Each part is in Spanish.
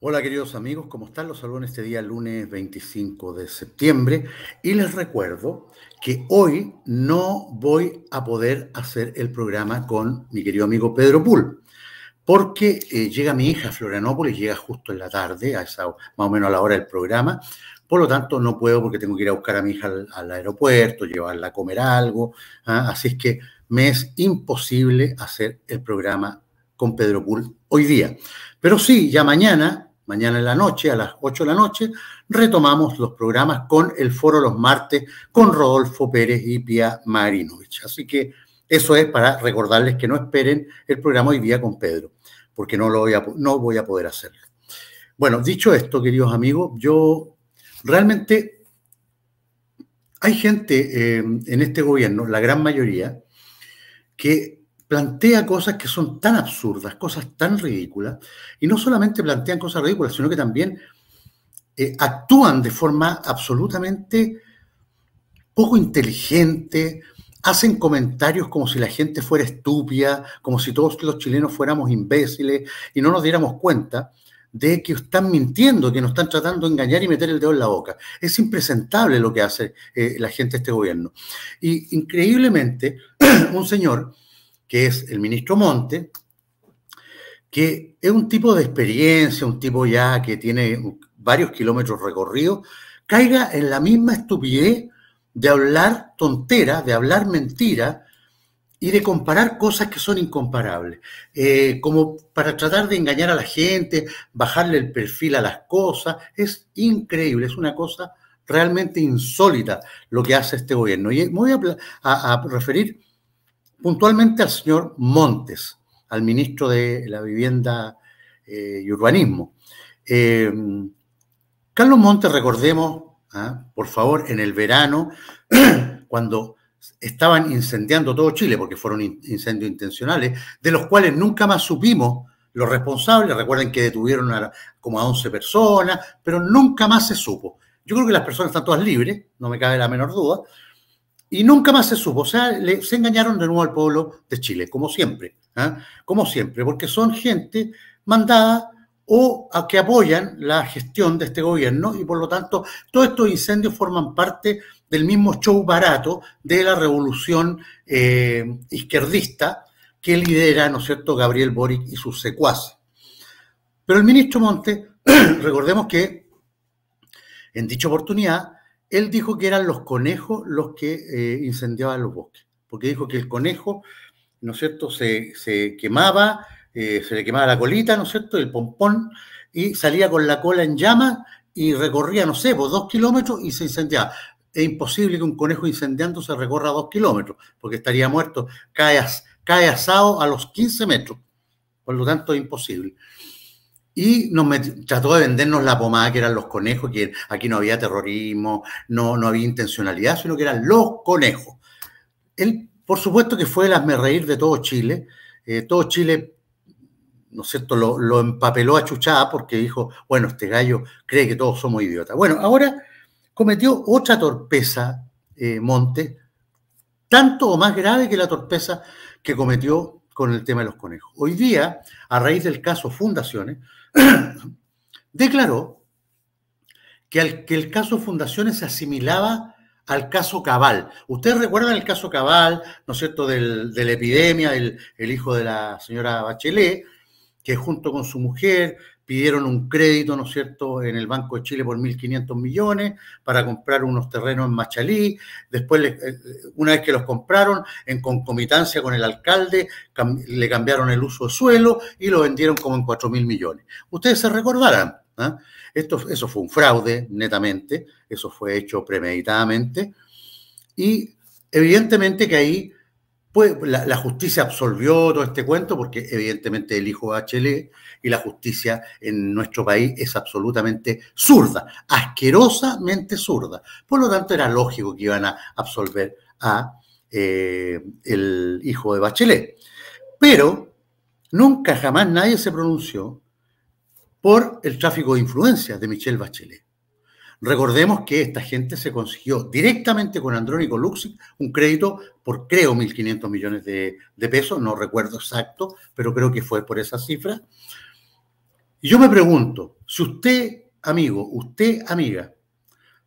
Hola queridos amigos, ¿cómo están? Los saludo en este día lunes 25 de septiembre y les recuerdo que hoy no voy a poder hacer el programa con mi querido amigo Pedro Pool porque eh, llega mi hija a Florianópolis, llega justo en la tarde, a esa, más o menos a la hora del programa, por lo tanto no puedo porque tengo que ir a buscar a mi hija al, aeropuerto, llevarla a comer algo, ¿ah? así es que me es imposible hacer el programa con Pedro Pool hoy día. Pero sí, ya mañana mañana en la noche, a las 8 de la noche, retomamos los programas con el foro los martes con Rodolfo Pérez y Pia Marinovich. Así que eso es para recordarles que no esperen el programa hoy día con Pedro, porque no, lo voy, a, no voy a poder hacerlo. Bueno, dicho esto, queridos amigos, yo realmente hay gente eh, en este gobierno, la gran mayoría, que plantea cosas que son tan absurdas, cosas tan ridículas, y no solamente plantean cosas ridículas, sino que también eh, actúan de forma absolutamente poco inteligente, hacen comentarios como si la gente fuera estúpida, como si todos los chilenos fuéramos imbéciles y no nos diéramos cuenta de que están mintiendo, que nos están tratando de engañar y meter el dedo en la boca. Es impresentable lo que hace eh, la gente de este gobierno. Y increíblemente, un señor que es el ministro Monte, que es un tipo de experiencia, un tipo ya que tiene varios kilómetros recorridos, caiga en la misma estupidez de hablar tontera, de hablar mentira y de comparar cosas que son incomparables, eh, como para tratar de engañar a la gente, bajarle el perfil a las cosas, es increíble, es una cosa realmente insólita lo que hace este gobierno. Y me voy a referir puntualmente al señor Montes, al ministro de la Vivienda eh, y Urbanismo. Eh, Carlos Montes, recordemos, ¿ah? por favor, en el verano, cuando estaban incendiando todo Chile, porque fueron incendios intencionales, de los cuales nunca más supimos los responsables. Recuerden que detuvieron a, como a 11 personas, pero nunca más se supo. Yo creo que las personas están todas libres, no me cabe la menor duda, y nunca más se supo. O sea, se engañaron de nuevo al pueblo de Chile, como siempre. ¿ah? Como siempre, porque son gente mandada o a que apoyan la gestión de este gobierno y por lo tanto todos estos incendios forman parte del mismo show barato de la revolución eh, izquierdista que lidera, ¿no es cierto?, Gabriel Boric y sus secuaces. Pero el ministro Monte, recordemos que en dicha oportunidad él dijo que eran los conejos los que eh, incendiaban los bosques, porque dijo que el conejo, ¿no es cierto?, se, quemaba, eh, se le quemaba la colita, ¿no es cierto?, el pompón, y salía con la cola en llama y recorría, no sé, por pues, dos kilómetros y se incendiaba. Es imposible que un conejo incendiando se recorra dos kilómetros, porque estaría muerto, cae, cae asado a los 15 metros. Por lo tanto, es imposible. Y nos trató de vendernos la pomada, que eran los conejos, que aquí no había terrorismo, no, no había intencionalidad, sino que eran los conejos. Él, por supuesto que fue el asmerreír de todo Chile. Eh, todo Chile, ¿no es cierto?, lo, empapeló a chuchada porque dijo, bueno, este gallo cree que todos somos idiotas. Bueno, ahora cometió otra torpeza, eh, Monte, tanto o más grave que la torpeza que cometió con el tema de los conejos. Hoy día, a raíz del caso Fundaciones, declaró que el, caso Fundaciones se asimilaba al caso Cabal. Ustedes recuerdan el caso Cabal, ¿no es cierto?, de la epidemia, el, hijo de la señora Bachelet, que junto con su mujer pidieron un crédito, ¿no es cierto?, en el Banco de Chile por 1.500 millones para comprar unos terrenos en Machalí. Después, eh, eh, una vez que los compraron, en concomitancia con el alcalde, le cambiaron el uso de suelo y lo vendieron como en 4.000 millones. Ustedes se recordarán, ¿ah? Esto, eso fue un fraude, netamente, eso fue hecho premeditadamente. Y evidentemente que ahí pues la, justicia absolvió todo este cuento porque evidentemente el hijo de Bachelet y la justicia en nuestro país es absolutamente zurda, asquerosamente zurda. Por lo tanto era lógico que iban a absolver a eh, el hijo de Bachelet. Pero nunca jamás nadie se pronunció por el tráfico de influencias de Michelle Bachelet. Recordemos que esta gente se consiguió directamente con Andrónico Luxic un crédito por creo 1.500 millones de, pesos, no recuerdo exacto, pero creo que fue por esa cifra. Y yo me pregunto, si usted, amigo, usted, amiga,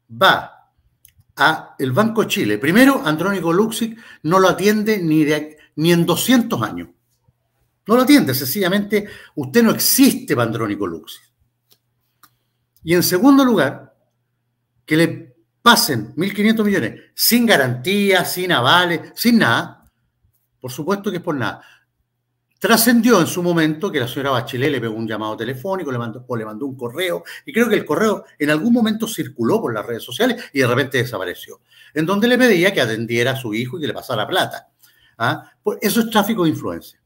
va a el Banco Chile, primero Andrónico Luxic no lo atiende ni, ni en 200 años. No lo atiende, sencillamente usted no existe para Andrónico Luxic. Y en segundo lugar, que le pasen 1.500 millones sin garantías, sin avales, sin nada, por supuesto que es por nada. Trascendió en su momento que la señora Bachelet le pegó un llamado telefónico, le mandó, o le mandó un correo, y creo que el correo en algún momento circuló por las redes sociales y de repente desapareció, en donde le pedía que atendiera a su hijo y que le pasara plata. ¿Ah? Pues eso es tráfico de influencia.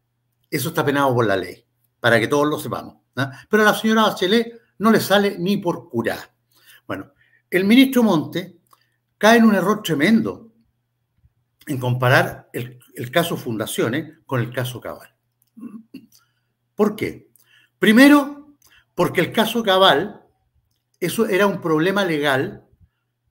Eso está penado por la ley, para que todos lo sepamos. ¿ah? Pero a la señora Bachelet no le sale ni por curar. Bueno, el ministro Monte cae en un error tremendo en comparar el, caso Fundaciones con el caso Cabal. ¿Por qué? Primero, porque el caso Cabal, eso era un problema legal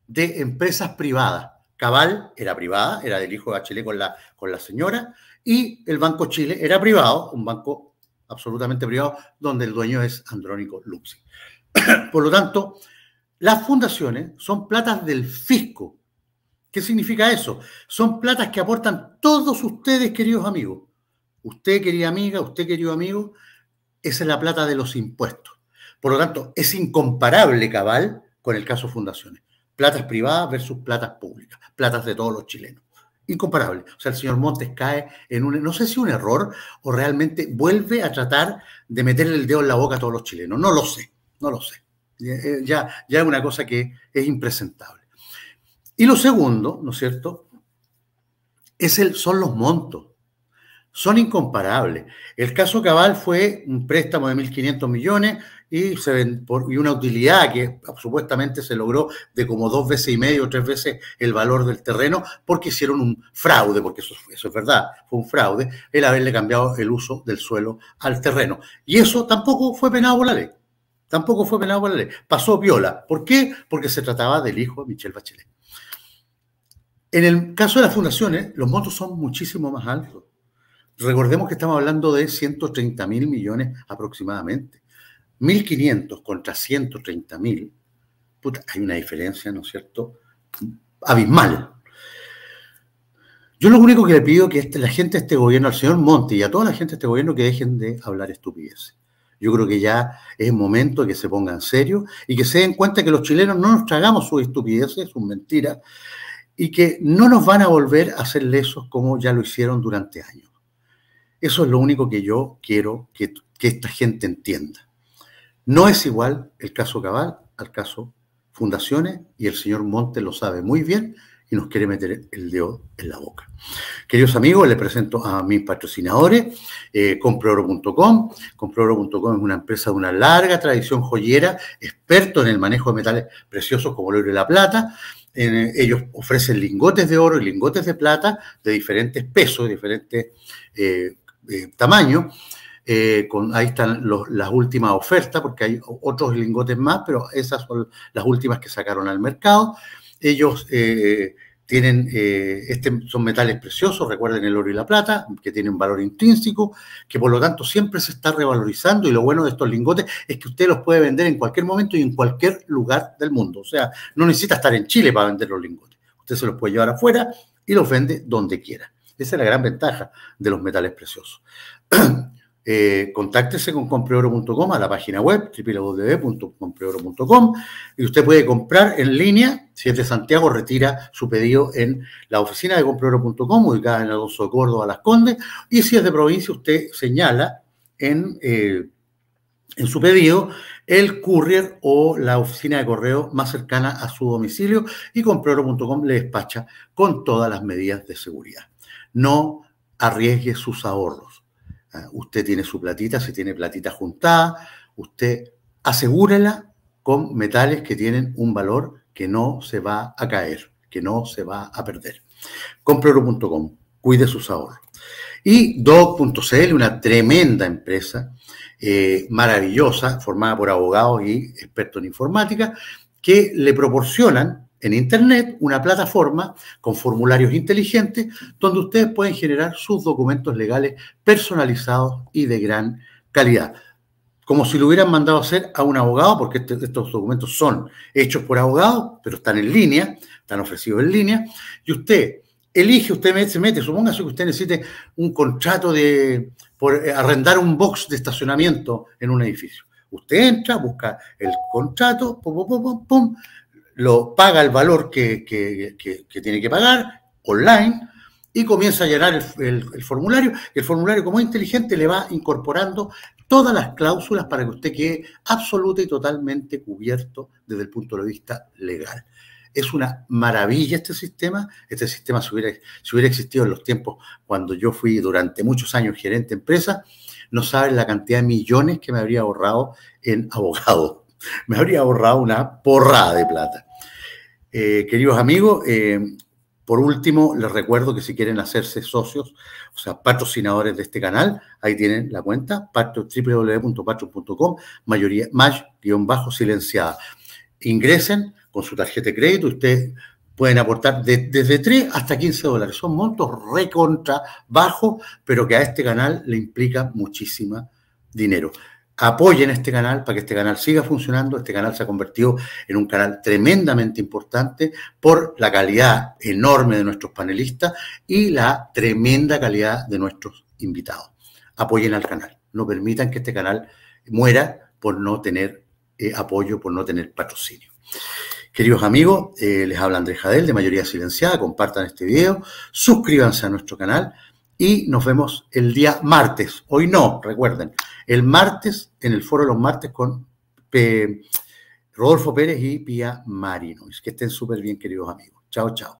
de empresas privadas. Cabal era privada, era del hijo de Chile con la, con la señora, y el Banco Chile era privado, un banco absolutamente privado, donde el dueño es Andrónico Luxi. Por lo tanto, las fundaciones son platas del fisco. ¿Qué significa eso? Son platas que aportan todos ustedes, queridos amigos. Usted, querida amiga, usted, querido amigo, esa es la plata de los impuestos. Por lo tanto, es incomparable cabal con el caso fundaciones. Platas privadas versus platas públicas, platas de todos los chilenos. Incomparable. O sea, el señor Montes cae en un, no sé si un error o realmente vuelve a tratar de meterle el dedo en la boca a todos los chilenos. No lo sé, no lo sé. Ya, ya es una cosa que es impresentable. Y lo segundo, ¿no es cierto? Es el, son los montos. Son incomparables. El caso Cabal fue un préstamo de 1.500 millones y, se ven por, y una utilidad que supuestamente se logró de como dos veces y medio o tres veces el valor del terreno porque hicieron un fraude, porque eso, eso es verdad, fue un fraude el haberle cambiado el uso del suelo al terreno. Y eso tampoco fue penado por la ley. Tampoco fue penado por la ley. Pasó viola. ¿Por qué? Porque se trataba del hijo de Michelle Bachelet. En el caso de las fundaciones, los montos son muchísimo más altos. Recordemos que estamos hablando de 130 mil millones aproximadamente. 1.500 contra 130 mil. hay una diferencia, ¿no es cierto? Abismal. Yo lo único que le pido que este, la gente de este gobierno, al señor Monti y a toda la gente de este gobierno, que dejen de hablar estupideces. Yo creo que ya es momento de que se pongan serios y que se den cuenta que los chilenos no nos tragamos sus estupideces, sus mentiras, y que no nos van a volver a hacer lesos como ya lo hicieron durante años. Eso es lo único que yo quiero que, que esta gente entienda. No es igual el caso Cabal al caso Fundaciones, y el señor Montes lo sabe muy bien, y nos quiere meter el dedo en la boca. Queridos amigos, les presento a mis patrocinadores, eh, Comprooro.com Comprooro.com es una empresa de una larga tradición joyera, experto en el manejo de metales preciosos como el oro y la plata. Eh, ellos ofrecen lingotes de oro y lingotes de plata de diferentes pesos, de diferentes eh, tamaños. ahí están las últimas ofertas, porque hay otros lingotes más, pero esas son las últimas que sacaron al mercado. Ellos eh, tienen, eh, este, son metales preciosos, recuerden el oro y la plata, que tienen un valor intrínseco, que por lo tanto siempre se está revalorizando y lo bueno de estos lingotes es que usted los puede vender en cualquier momento y en cualquier lugar del mundo. O sea, no necesita estar en Chile para vender los lingotes. Usted se los puede llevar afuera y los vende donde quiera. Esa es la gran ventaja de los metales preciosos. Eh, contáctese con compreoro.com a la página web www.compreoro.com y usted puede comprar en línea, si es de Santiago, retira su pedido en la oficina de compreoro.com ubicada en Alonso de Córdoba, Las Condes, y si es de provincia, usted señala en, eh, en su pedido el courier o la oficina de correo más cercana a su domicilio y compreoro.com le despacha con todas las medidas de seguridad. No arriesgue sus ahorros Ah, usted tiene su platita, si tiene platita juntada, usted asegúrela con metales que tienen un valor que no se va a caer, que no se va a perder. Compro.com, cuide sus ahorros. Y Doc.cl, una tremenda empresa, eh, maravillosa, formada por abogados y expertos en informática, que le proporcionan en Internet una plataforma con formularios inteligentes donde ustedes pueden generar sus documentos legales personalizados y de gran calidad. Como si lo hubieran mandado a hacer a un abogado, porque este, estos documentos son hechos por abogados, pero están en línea, están ofrecidos en línea, y usted elige, usted se mete, supóngase que usted necesite un contrato de por eh, arrendar un box de estacionamiento en un edificio. Usted entra, busca el contrato, pum, pum, pum, pum, lo paga el valor que, tiene que pagar online y comienza a llenar el, formulario. El formulario, como es inteligente, le va incorporando todas las cláusulas para que usted quede absoluta y totalmente cubierto desde el punto de vista legal. Es una maravilla este sistema. Este sistema, si hubiera, si hubiera existido en los tiempos cuando yo fui durante muchos años gerente de empresa, no saben la cantidad de millones que me habría ahorrado en abogados me habría ahorrado una porrada de plata. Eh, queridos amigos, eh, por último, les recuerdo que si quieren hacerse socios, o sea, patrocinadores de este canal, ahí tienen la cuenta, www.patro.com, mayoría, más-silenciada. Ingresen con su tarjeta de crédito, ustedes pueden aportar desde 3 hasta 15 dólares. Son montos recontra bajos, pero que a este canal le implica muchísima dinero apoyen este canal para que este canal siga funcionando. Este canal se ha convertido en un canal tremendamente importante por la calidad enorme de nuestros panelistas y la tremenda calidad de nuestros invitados. Apoyen al canal. No permitan que este canal muera por no tener eh, apoyo, por no tener patrocinio. Queridos amigos, eh, les habla Andrés Jadel de Mayoría Silenciada. Compartan este video, suscríbanse a nuestro canal y nos vemos el día martes. Hoy no, recuerden. El martes, en el foro de los martes, con eh, Rodolfo Pérez y Pía Marino. Que estén súper bien, queridos amigos. Chao, chao.